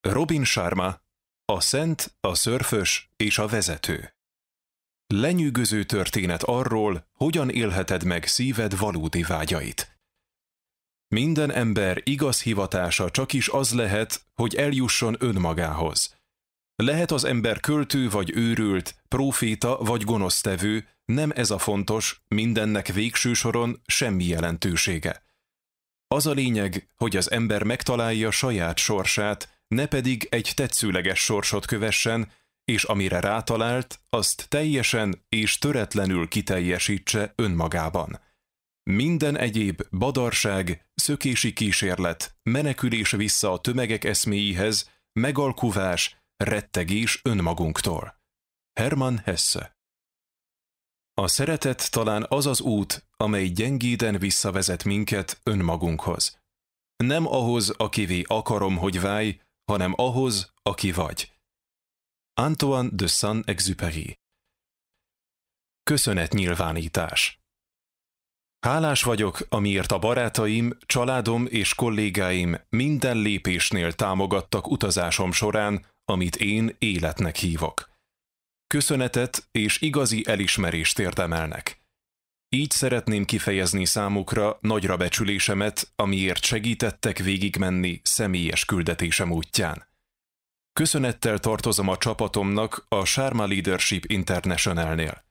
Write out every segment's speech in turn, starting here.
Robin Sharma, a szent, a szörfös és a vezető. Lenyűgöző történet arról, hogyan élheted meg szíved valódi vágyait. Minden ember igaz hivatása csak is az lehet, hogy eljusson önmagához. Lehet az ember költő vagy őrült, proféta vagy gonosztevő, nem ez a fontos, mindennek végső soron semmi jelentősége. Az a lényeg, hogy az ember megtalálja saját sorsát, ne pedig egy tetszőleges sorsot kövessen, és amire rátalált, azt teljesen és töretlenül kiteljesítse önmagában. Minden egyéb badarság, szökési kísérlet, menekülés vissza a tömegek eszméihez, megalkuvás, rettegés önmagunktól. Hermann Hesse A szeretet talán az az út, amely gyengéden visszavezet minket önmagunkhoz. Nem ahhoz, akivé akarom, hogy válj, hanem ahhoz, aki vagy. Antoine de Saint-Exupéry nyilvánítás Hálás vagyok, amiért a barátaim, családom és kollégáim minden lépésnél támogattak utazásom során, amit én életnek hívok. Köszönetet és igazi elismerést érdemelnek. Így szeretném kifejezni számukra nagyra becsülésemet, amiért segítettek végigmenni személyes küldetésem útján. Köszönettel tartozom a csapatomnak a Sharma Leadership International-nél.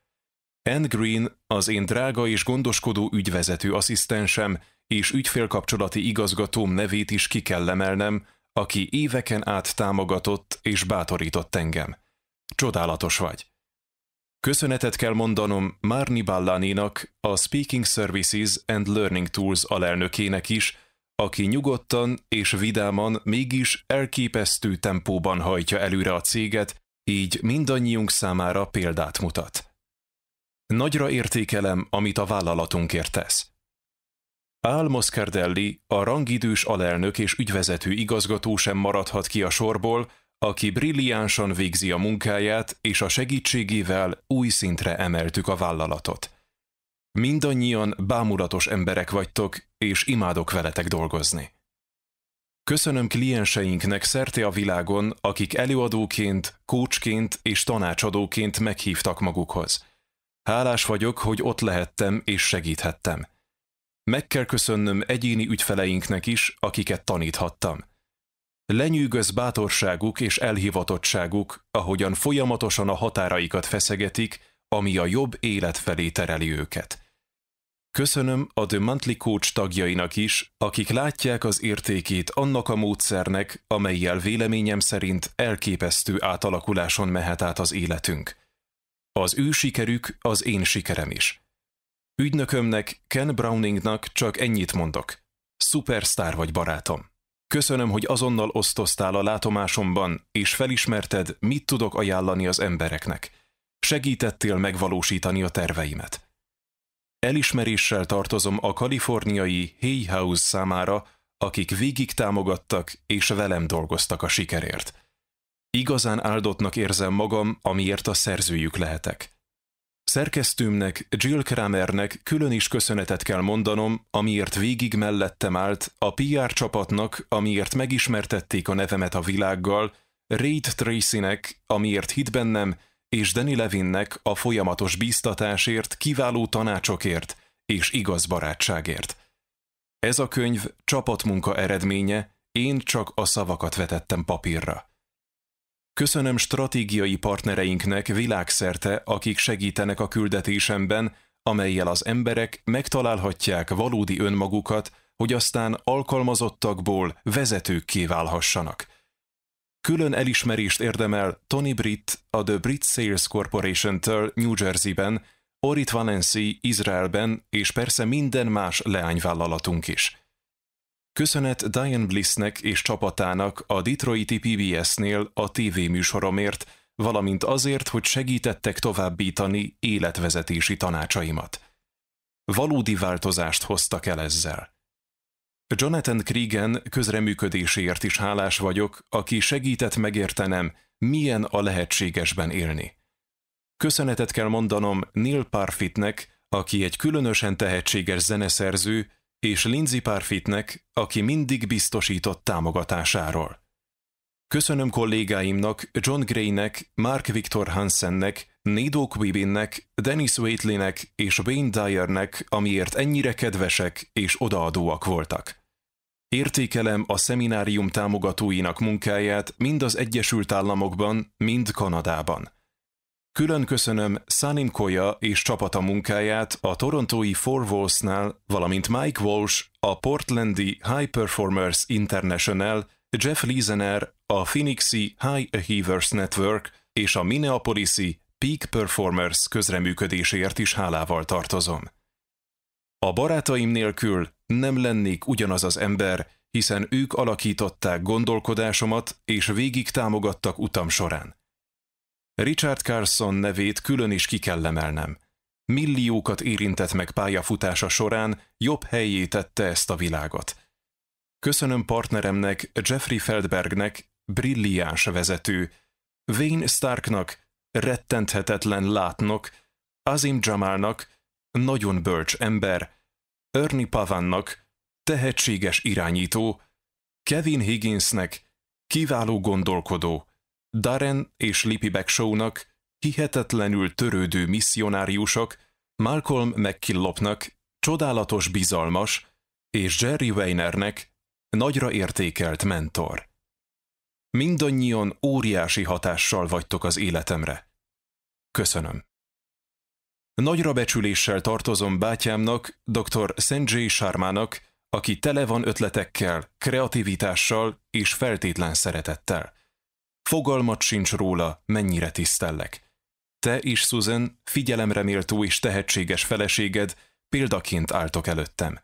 Anne Green, az én drága és gondoskodó ügyvezető asszisztensem és ügyfélkapcsolati igazgatóm nevét is ki kell emelnem, aki éveken át támogatott és bátorított engem. Csodálatos vagy! Köszönetet kell mondanom Márni Ballaninak a Speaking Services and Learning Tools alelnökének is, aki nyugodtan és vidáman mégis elképesztő tempóban hajtja előre a céget, így mindannyiunk számára példát mutat. Nagyra értékelem, amit a vállalatunkért tesz. Al Moscardelli, a rangidős alelnök és ügyvezető igazgató sem maradhat ki a sorból, aki brilliánsan végzi a munkáját, és a segítségével új szintre emeltük a vállalatot. Mindannyian bámulatos emberek vagytok, és imádok veletek dolgozni. Köszönöm klienseinknek szerte a világon, akik előadóként, kócsként és tanácsadóként meghívtak magukhoz. Hálás vagyok, hogy ott lehettem és segíthettem. Meg kell köszönnöm egyéni ügyfeleinknek is, akiket taníthattam. Lenyűgöz bátorságuk és elhivatottságuk, ahogyan folyamatosan a határaikat feszegetik, ami a jobb élet felé tereli őket. Köszönöm a The Monthly Coach tagjainak is, akik látják az értékét annak a módszernek, amelyel véleményem szerint elképesztő átalakuláson mehet át az életünk. Az ő sikerük az én sikerem is. Ügynökömnek, Ken Browningnak csak ennyit mondok. superstar vagy barátom. Köszönöm, hogy azonnal osztoztál a látomásomban, és felismerted, mit tudok ajánlani az embereknek. Segítettél megvalósítani a terveimet. Elismeréssel tartozom a kaliforniai Hay House számára, akik végig támogattak és velem dolgoztak a sikerért. Igazán áldottnak érzem magam, amiért a szerzőjük lehetek. Szerkesztőmnek, Jill Kramernek külön is köszönetet kell mondanom, amiért végig mellettem állt, a PR csapatnak, amiért megismertették a nevemet a világgal, Reid Tracynek, amiért hit bennem, és Danny Levinnek a folyamatos bíztatásért, kiváló tanácsokért és igaz barátságért. Ez a könyv csapatmunka eredménye, én csak a szavakat vetettem papírra. Köszönöm stratégiai partnereinknek világszerte, akik segítenek a küldetésemben, amelyel az emberek megtalálhatják valódi önmagukat, hogy aztán alkalmazottakból vezetőkké válhassanak. Külön elismerést érdemel Tony Britt a The Brit Sales Corporation-től New Jersey-ben, Orit Valency Izraelben és persze minden más leányvállalatunk is. Köszönet Diane Blissnek és csapatának a Detroiti PBS-nél a tévéműsoromért, valamint azért, hogy segítettek továbbítani életvezetési tanácsaimat. Valódi változást hoztak el ezzel. Jonathan Kriegen közreműködéséért is hálás vagyok, aki segített megértenem, milyen a lehetségesben élni. Köszönetet kell mondanom Neil Parfitnek, aki egy különösen tehetséges zeneszerző, és Lindsay Parfitnek, aki mindig biztosított támogatásáról. Köszönöm kollégáimnak, John Graynek, Mark Victor Hansennek, Nido Quibinnek, Dennis Waitlinek és Wayne Dyernek, amiért ennyire kedvesek és odaadóak voltak. Értékelem a szeminárium támogatóinak munkáját mind az Egyesült Államokban, mind Kanadában. Külön köszönöm Sanin Koya és csapata munkáját a torontói Four Walls-nál, valamint Mike Walsh, a portlandi High Performers International, Jeff Liesener, a Phoenixi High Achievers Network és a Minneapolisi Peak Performers közreműködéséért is hálával tartozom. A barátaim nélkül nem lennék ugyanaz az ember, hiszen ők alakították gondolkodásomat és végig támogattak utam során. Richard Carson nevét külön is ki kell emelnem. Milliókat érintett meg pályafutása során, jobb helyé tette ezt a világot. Köszönöm partneremnek, Jeffrey Feldbergnek, brilliáns vezető, Wayne Starknak, rettenthetetlen látnok, Azim Jamalnak, nagyon bölcs ember, Ernie Pavannak, tehetséges irányító, Kevin Higginsnek, kiváló gondolkodó, Darren és Lipibek Shownak, hihetetlenül törődő misszionáriusok, Malcolm McKillopnak, csodálatos bizalmas, és Jerry Weinernek nagyra értékelt mentor. Mindannyian óriási hatással vagytok az életemre. Köszönöm. Nagyra becsüléssel tartozom bátyámnak, dr. Sanjay Sharmának, aki tele van ötletekkel, kreativitással és feltétlen szeretettel. Fogalmat sincs róla, mennyire tisztellek. Te is, Susan, figyelemre méltó és tehetséges feleséged, példaként álltok előttem.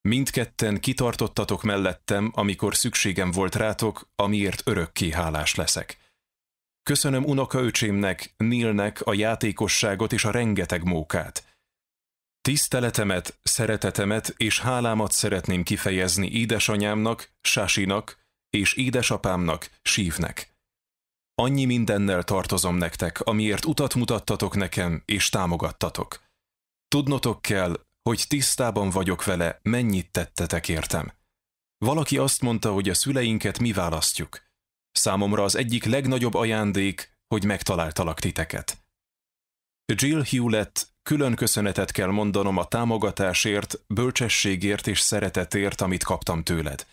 Mindketten kitartottatok mellettem, amikor szükségem volt rátok, amiért örökké hálás leszek. Köszönöm unokaöcsémnek, Nilnek a játékosságot és a rengeteg mókát. Tiszteletemet, szeretetemet és hálámat szeretném kifejezni édesanyámnak, Sásinak és édesapámnak, Sívnek. Annyi mindennel tartozom nektek, amiért utat mutattatok nekem és támogattatok. Tudnotok kell, hogy tisztában vagyok vele, mennyit tettetek értem. Valaki azt mondta, hogy a szüleinket mi választjuk. Számomra az egyik legnagyobb ajándék, hogy megtaláltalak titeket. Jill Hewlett külön köszönetet kell mondanom a támogatásért, bölcsességért és szeretetért, amit kaptam tőled.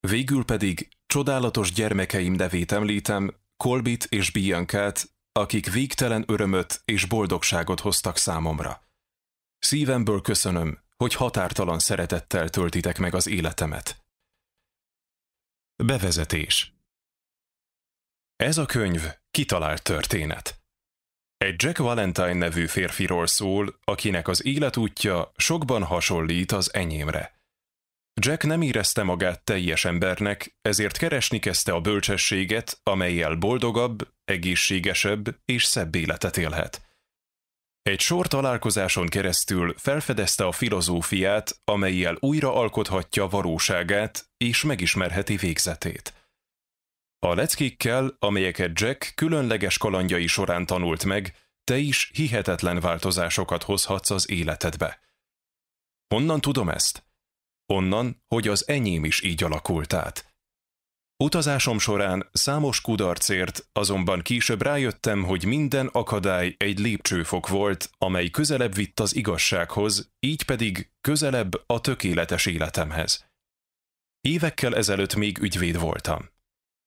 Végül pedig csodálatos gyermekeim nevét említem, Kolbit és Biankát, akik végtelen örömöt és boldogságot hoztak számomra. Szívemből köszönöm, hogy határtalan szeretettel töltitek meg az életemet. Bevezetés Ez a könyv kitalált történet. Egy Jack Valentine nevű férfiról szól, akinek az életútja sokban hasonlít az enyémre. Jack nem érezte magát teljes embernek, ezért keresni kezdte a bölcsességet, amelyel boldogabb, egészségesebb és szebb életet élhet. Egy sor találkozáson keresztül felfedezte a filozófiát, amelyel újra alkothatja valóságát és megismerheti végzetét. A leckékkel, amelyeket Jack különleges kalandjai során tanult meg, te is hihetetlen változásokat hozhatsz az életedbe. Honnan tudom ezt? onnan, hogy az enyém is így alakult át. Utazásom során számos kudarcért, azonban később rájöttem, hogy minden akadály egy lépcsőfok volt, amely közelebb vitt az igazsághoz, így pedig közelebb a tökéletes életemhez. Évekkel ezelőtt még ügyvéd voltam.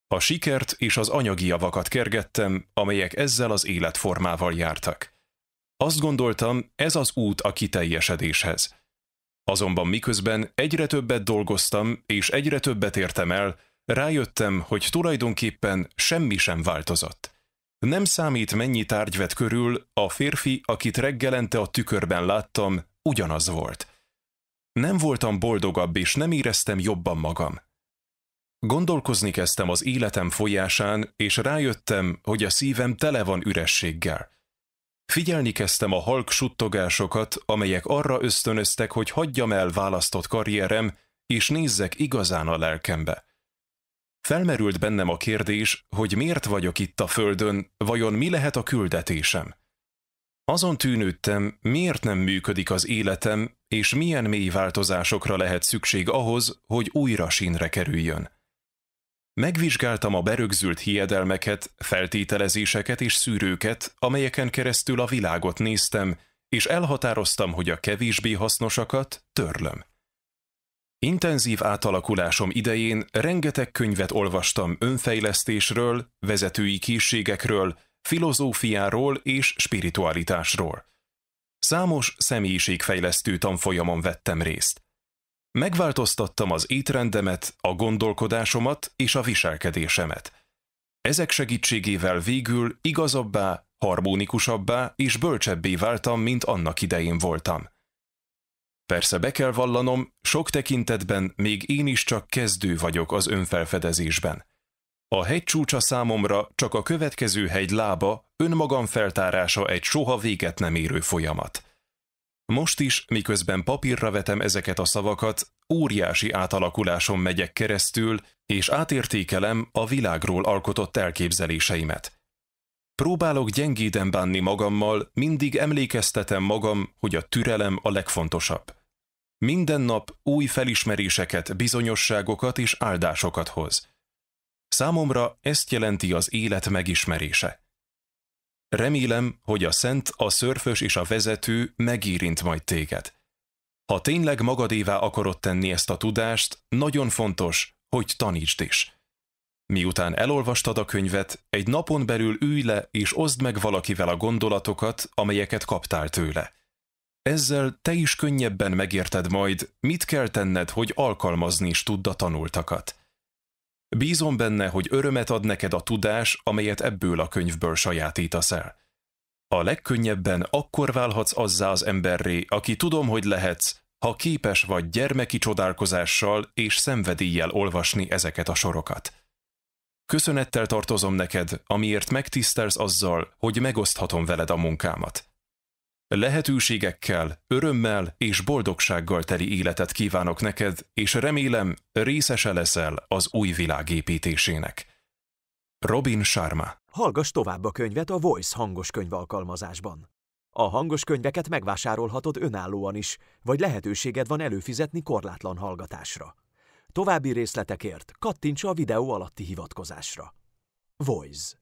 A sikert és az anyagi javakat kergettem, amelyek ezzel az életformával jártak. Azt gondoltam, ez az út a kiteljesedéshez. Azonban miközben egyre többet dolgoztam és egyre többet értem el, rájöttem, hogy tulajdonképpen semmi sem változott. Nem számít, mennyi tárgy vett körül, a férfi, akit reggelente a tükörben láttam, ugyanaz volt. Nem voltam boldogabb, és nem éreztem jobban magam. Gondolkozni kezdtem az életem folyásán, és rájöttem, hogy a szívem tele van ürességgel. Figyelni kezdtem a halk suttogásokat, amelyek arra ösztönöztek, hogy hagyjam el választott karrierem, és nézzek igazán a lelkembe. Felmerült bennem a kérdés, hogy miért vagyok itt a földön, vajon mi lehet a küldetésem? Azon tűnődtem, miért nem működik az életem, és milyen mély változásokra lehet szükség ahhoz, hogy újra sínre kerüljön. Megvizsgáltam a berögzült hiedelmeket, feltételezéseket és szűrőket, amelyeken keresztül a világot néztem, és elhatároztam, hogy a kevésbé hasznosakat törlöm. Intenzív átalakulásom idején rengeteg könyvet olvastam önfejlesztésről, vezetői készségekről, filozófiáról és spiritualitásról. Számos személyiségfejlesztő tanfolyamon vettem részt. Megváltoztattam az étrendemet, a gondolkodásomat és a viselkedésemet. Ezek segítségével végül igazabbá, harmonikusabbá és bölcsebbé váltam, mint annak idején voltam. Persze be kell vallanom, sok tekintetben még én is csak kezdő vagyok az önfelfedezésben. A hegy csúcsa számomra csak a következő hegy lába, önmagam feltárása egy soha véget nem érő folyamat. Most is, miközben papírra vetem ezeket a szavakat, óriási átalakuláson megyek keresztül, és átértékelem a világról alkotott elképzeléseimet. Próbálok gyengéden bánni magammal, mindig emlékeztetem magam, hogy a türelem a legfontosabb. Minden nap új felismeréseket, bizonyosságokat és áldásokat hoz. Számomra ezt jelenti az élet megismerése. Remélem, hogy a szent, a szörfös és a vezető megérint majd téged. Ha tényleg magadévá akarod tenni ezt a tudást, nagyon fontos, hogy tanítsd is. Miután elolvastad a könyvet, egy napon belül ülj le és oszd meg valakivel a gondolatokat, amelyeket kaptál tőle. Ezzel te is könnyebben megérted majd, mit kell tenned, hogy alkalmazni is tudd a tanultakat. Bízom benne, hogy örömet ad neked a tudás, amelyet ebből a könyvből sajátítasz el. A legkönnyebben akkor válhatsz azzá az emberré, aki tudom, hogy lehetsz, ha képes vagy gyermeki csodálkozással és szenvedéllyel olvasni ezeket a sorokat. Köszönettel tartozom neked, amiért megtisztelsz azzal, hogy megoszthatom veled a munkámat. Lehetőségekkel, örömmel és boldogsággal teli életet kívánok neked, és remélem részese leszel az új világ építésének. Robin Sharma Hallgass tovább a könyvet a Voice hangos könyv alkalmazásban. A hangos könyveket megvásárolhatod önállóan is, vagy lehetőséged van előfizetni korlátlan hallgatásra. További részletekért kattints a videó alatti hivatkozásra. Voice